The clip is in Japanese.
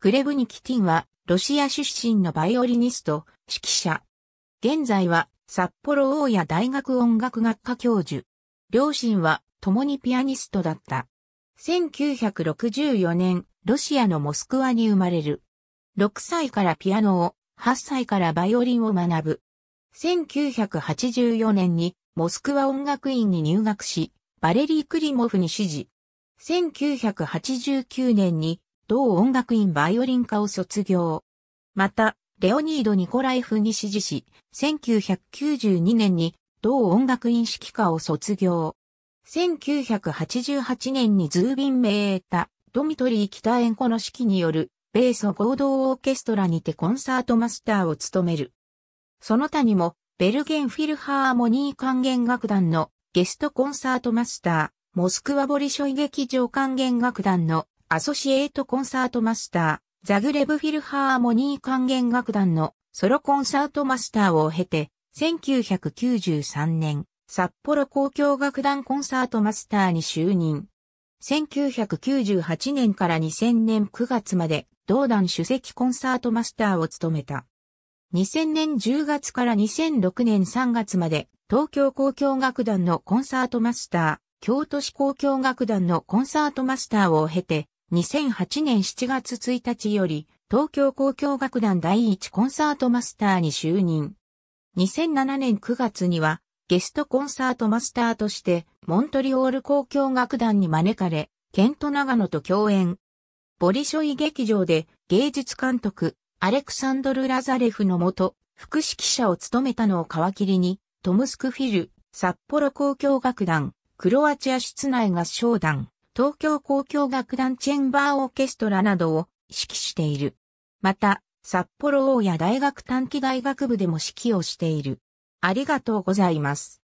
グレブニキティンは、ロシア出身のバイオリニスト、指揮者。現在は、札幌大谷大学音楽学科教授。両親は、共にピアニストだった。1964年、ロシアのモスクワに生まれる。6歳からピアノを、8歳からバイオリンを学ぶ。1984年にモスクワ音楽院に入学し、バレリー・クリモフに指示。1989年に同音楽院バイオリン科を卒業。また、レオニード・ニコライフに指示し、1992年に同音楽院指揮科を卒業。1988年にズービン・メータ、ドミトリー・北エンコの指揮による、ベーソ合同オーケストラにてコンサートマスターを務める。その他にも、ベルゲンフィルハーモニー管弦楽団のゲストコンサートマスター、モスクワボリショイ劇場管弦楽団のアソシエイトコンサートマスター、ザグレブフィルハーモニー管弦楽団のソロコンサートマスターを経て、1993年、札幌交響楽団コンサートマスターに就任。1998年から2000年9月まで、同団主席コンサートマスターを務めた。2000年10月から2006年3月まで、東京交響楽団のコンサートマスター、京都市交響楽団のコンサートマスターを経て、2008年7月1日より、東京交響楽団第一コンサートマスターに就任。2007年9月には、ゲストコンサートマスターとして、モントリオール交響楽団に招かれ、ケント長野と共演。ボリショイ劇場で芸術監督、アレクサンドル・ラザレフのもと、副指揮者を務めたのを皮切りに、トムスクフィル、札幌交響楽団、クロアチア室内合唱団、東京交響楽団チェンバーオーケストラなどを指揮している。また、札幌大谷大学短期大学部でも指揮をしている。ありがとうございます。